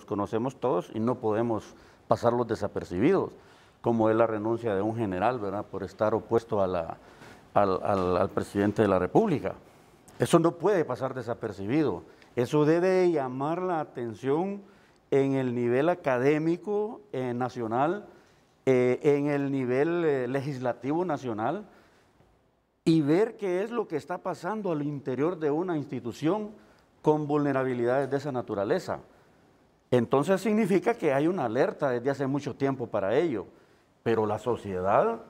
los conocemos todos y no podemos pasarlos desapercibidos, como es la renuncia de un general, ¿verdad?, por estar opuesto al, presidente de la República. Eso no puede pasar desapercibido. Eso debe llamar la atención en el nivel académico eh, nacional, eh, en el nivel eh, legislativo nacional, y ver qué es lo que está pasando al interior de una institución con vulnerabilidades de esa naturaleza. Entonces significa que hay una alerta desde hace mucho tiempo para ello, pero la sociedad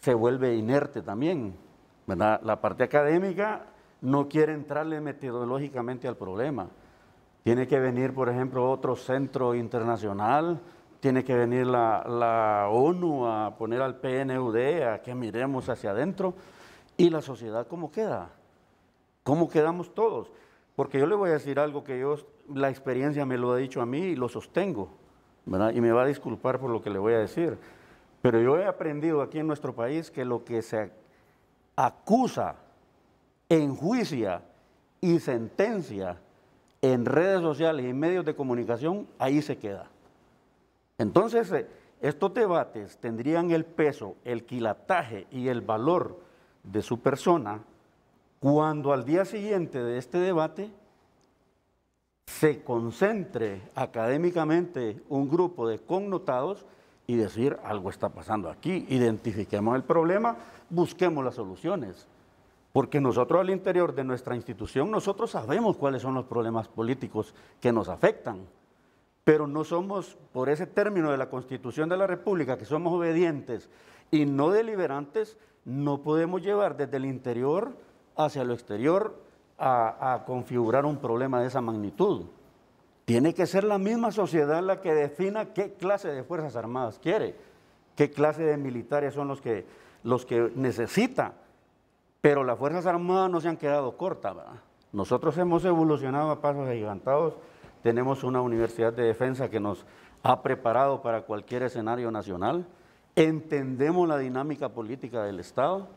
se vuelve inerte también. ¿verdad? La parte académica no quiere entrarle metodológicamente al problema. Tiene que venir, por ejemplo, otro centro internacional, tiene que venir la, la ONU a poner al PNUD a que miremos hacia adentro y la sociedad cómo queda, cómo quedamos todos. Porque yo le voy a decir algo que yo, la experiencia me lo ha dicho a mí y lo sostengo, ¿verdad? Y me va a disculpar por lo que le voy a decir. Pero yo he aprendido aquí en nuestro país que lo que se acusa, en enjuicia y sentencia en redes sociales y medios de comunicación, ahí se queda. Entonces, eh, estos debates tendrían el peso, el quilataje y el valor de su persona cuando al día siguiente de este debate se concentre académicamente un grupo de connotados y decir algo está pasando aquí, identifiquemos el problema, busquemos las soluciones. Porque nosotros al interior de nuestra institución, nosotros sabemos cuáles son los problemas políticos que nos afectan, pero no somos, por ese término de la Constitución de la República, que somos obedientes y no deliberantes, no podemos llevar desde el interior hacia lo exterior a, configurar un problema de esa magnitud. Tiene que ser la misma sociedad la que defina qué clase de Fuerzas Armadas quiere, qué clase de militares son los que, los que necesita. Pero las Fuerzas Armadas no se han quedado cortas. Nosotros hemos evolucionado a pasos agigantados. Tenemos una universidad de defensa que nos ha preparado para cualquier escenario nacional. Entendemos la dinámica política del Estado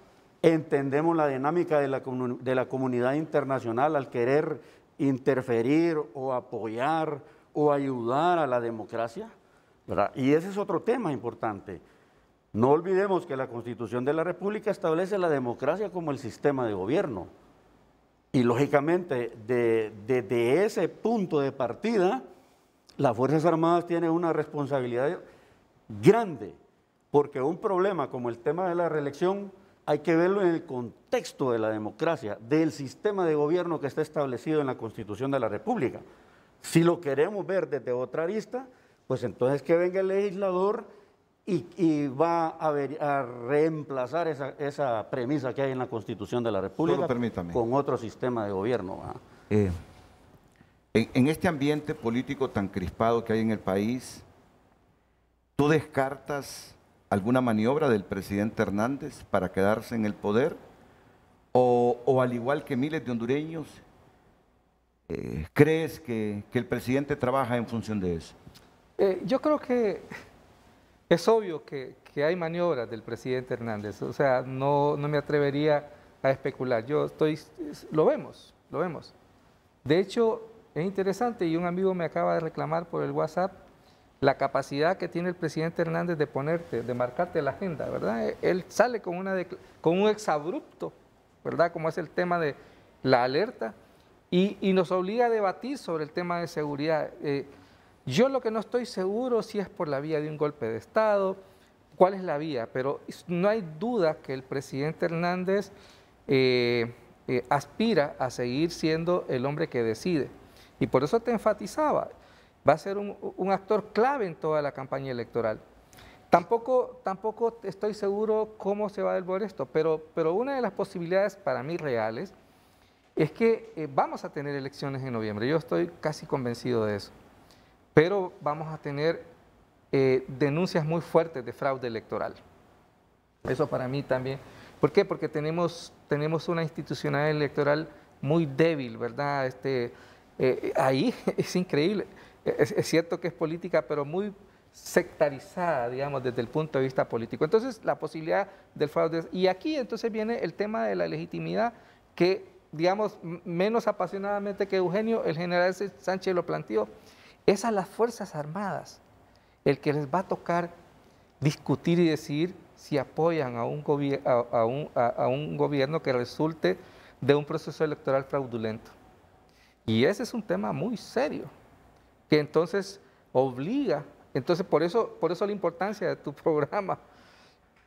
entendemos la dinámica de la, comunidad internacional al querer interferir o apoyar o ayudar a la democracia. Y ese es otro tema importante. No olvidemos que la Constitución de la República establece la democracia como el sistema de gobierno. Y lógicamente, desde ese punto de partida, las Fuerzas Armadas tienen una responsabilidad grande, porque un problema como el tema de la reelección hay que verlo en el contexto de la democracia, del sistema de gobierno que está establecido en la Constitución de la República. Si lo queremos ver desde otra vista, pues entonces que venga el legislador y, va a, reemplazar esa, premisa que hay en la Constitución de la República con otro sistema de gobierno. Eh, en este ambiente político tan crispado que hay en el país, ¿tú descartas alguna maniobra del presidente Hernández para quedarse en el poder? ¿O, al igual que miles de hondureños, eh, crees que, el presidente trabaja en función de eso? Eh, yo creo que es obvio que, hay maniobras del presidente Hernández, o sea, no, no me atrevería a especular, yo estoy, lo vemos, lo vemos. De hecho, es interesante y un amigo me acaba de reclamar por el WhatsApp la capacidad que tiene el presidente Hernández de ponerte, de marcarte la agenda, ¿verdad? Él sale con, una con un exabrupto, ¿verdad? Como es el tema de la alerta, y, nos obliga a debatir sobre el tema de seguridad. Eh, yo lo que no estoy seguro si es por la vía de un golpe de Estado, cuál es la vía, pero no hay duda que el presidente Hernández eh, eh, aspira a seguir siendo el hombre que decide. Y por eso te enfatizaba, va a ser un, actor clave en toda la campaña electoral. Tampoco, tampoco estoy seguro cómo se va a devolver esto, pero, pero una de las posibilidades para mí reales es que eh, vamos a tener elecciones en noviembre. Yo estoy casi convencido de eso. Pero vamos a tener eh, denuncias muy fuertes de fraude electoral. Eso para mí también. ¿Por qué? Porque tenemos, tenemos una institucionalidad electoral muy débil, ¿verdad? Este, eh, ahí es increíble es, cierto que es política, pero muy sectarizada, digamos, desde el punto de vista político. Entonces, la posibilidad del fraude. Y aquí entonces viene el tema de la legitimidad que, digamos, menos apasionadamente que Eugenio, el general Sánchez lo planteó, es a las Fuerzas Armadas el que les va a tocar discutir y decir si apoyan a un, a, un gobierno que resulte de un proceso electoral fraudulento. Y ese es un tema muy serio que entonces obliga. Entonces, por eso, por eso la importancia de tu programa.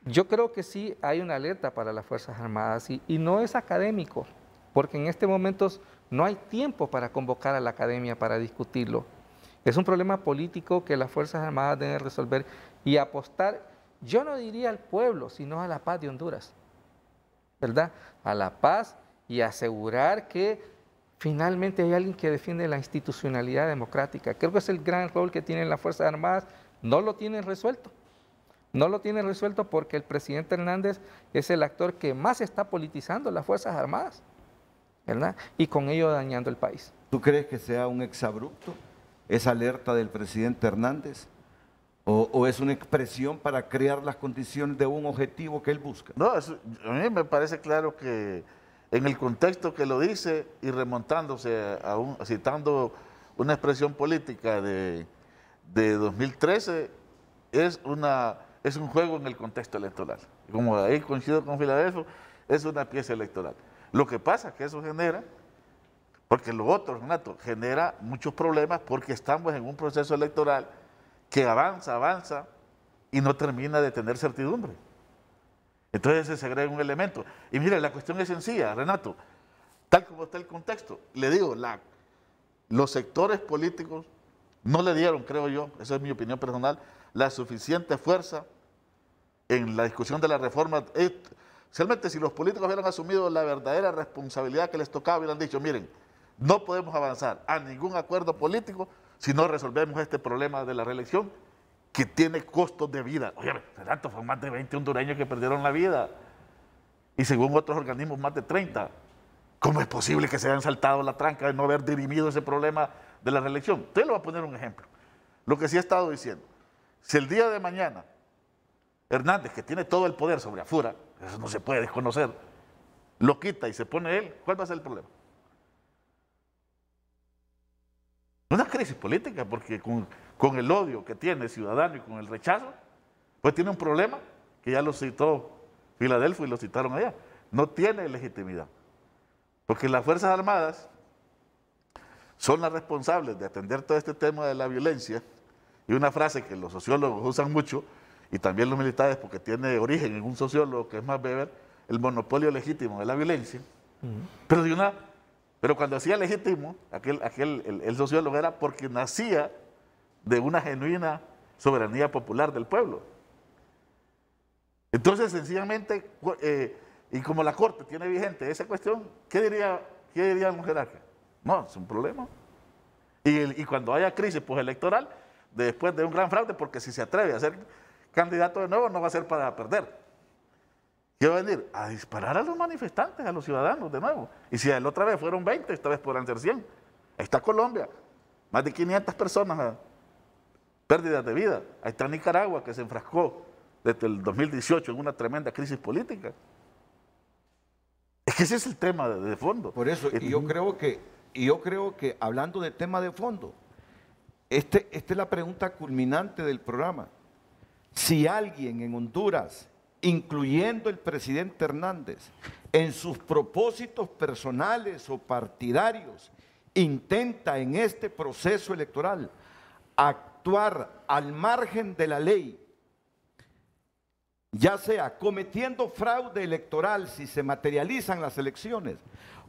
Yo creo que sí hay una alerta para las Fuerzas Armadas y, y no es académico, porque en este momento no hay tiempo para convocar a la academia para discutirlo. Es un problema político que las Fuerzas Armadas deben resolver y apostar, yo no diría al pueblo, sino a la paz de Honduras, ¿verdad? A la paz y asegurar que finalmente hay alguien que defiende la institucionalidad democrática. Creo que es el gran rol que tienen las Fuerzas Armadas. No lo tienen resuelto. No lo tienen resuelto porque el presidente Hernández es el actor que más está politizando las Fuerzas Armadas, ¿verdad? Y con ello dañando el país. ¿Tú crees que sea un exabrupto esa alerta del presidente Hernández? O, es una expresión para crear las condiciones de un objetivo que él busca? No, a mí me parece claro que en el contexto que lo dice y remontándose a un, citando una expresión política de, 2013, es, una, es un juego en el contexto electoral. Como ahí coincido con Filadelfo, es una pieza electoral. Lo que pasa es que eso genera, porque lo otro, Renato, genera muchos problemas porque estamos en un proceso electoral que avanza, avanza y no termina de tener certidumbre. Entonces se agrega un elemento. Y mire, la cuestión es sencilla, Renato. Tal como está el contexto, le digo, los sectores políticos no le dieron, creo yo, esa es mi opinión personal, la suficiente fuerza en la discusión de la reforma. Eh, realmente si los políticos hubieran asumido la verdadera responsabilidad que les tocaba, y hubieran dicho, miren, no podemos avanzar a ningún acuerdo político si no resolvemos este problema de la reelección que tiene costos de vida. Oye, Renato, fue más de 20 hondureños que perdieron la vida. Y según otros organismos, más de 30. ¿Cómo es posible que se hayan saltado la tranca de no haber dirimido ese problema de la reelección? Usted lo va a poner un ejemplo. Lo que sí he estado diciendo, si el día de mañana Hernández, que tiene todo el poder sobre Afura, eso no se puede desconocer, lo quita y se pone él, ¿cuál va a ser el problema? Una crisis política, porque con con el odio que tiene ciudadano y con el rechazo, pues tiene un problema que ya lo citó Filadelfo y lo citaron allá. No tiene legitimidad. Porque las Fuerzas Armadas son las responsables de atender todo este tema de la violencia. Y una frase que los sociólogos usan mucho, y también los militares, porque tiene origen en un sociólogo que es más beber, el monopolio legítimo de la violencia. Pero cuando decía legítimo, aquel, el sociólogo era porque nacía de una genuina soberanía popular del pueblo. Entonces, sencillamente, eh, y como la Corte tiene vigente esa cuestión, ¿qué diría, qué diría un No, es un problema. Y, cuando haya crisis electoral, después de un gran fraude, porque si se atreve a ser candidato de nuevo, no va a ser para perder. ¿Qué va a venir? A disparar a los manifestantes, a los ciudadanos de nuevo. Y si la otra vez fueron 20, esta vez podrán ser 100. Ahí está Colombia. Más de 500 personas pérdidas de vida. Ahí está Nicaragua, que se enfrascó desde el 2018 en una tremenda crisis política. Es que ese es el tema de, fondo. Por eso, y yo eh, creo que, yo creo que hablando de tema de fondo, este, esta es la pregunta culminante del programa. Si alguien en Honduras, incluyendo el presidente Hernández, en sus propósitos personales o partidarios, intenta en este proceso electoral a actuar al margen de la ley, ya sea cometiendo fraude electoral si se materializan las elecciones,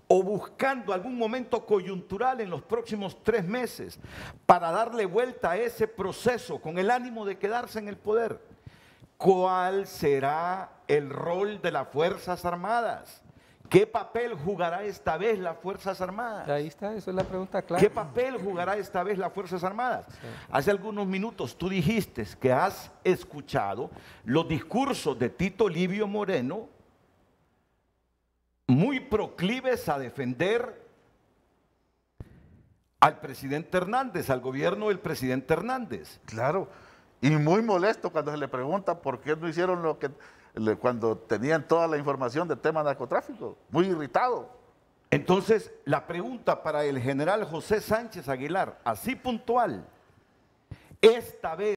o buscando algún momento coyuntural en los próximos tres meses para darle vuelta a ese proceso con el ánimo de quedarse en el poder. ¿Cuál será el rol de las Fuerzas Armadas? ¿Qué papel jugará esta vez las Fuerzas Armadas? Ahí está, eso es la pregunta clara. ¿Qué papel jugará esta vez las Fuerzas Armadas? Hace algunos minutos tú dijiste que has escuchado los discursos de Tito Livio Moreno muy proclives a defender al presidente Hernández, al gobierno del presidente Hernández. Claro, y muy molesto cuando se le pregunta por qué no hicieron lo que cuando tenían toda la información del tema narcotráfico, muy irritado. Entonces, la pregunta para el general José Sánchez Aguilar, así puntual, esta vez...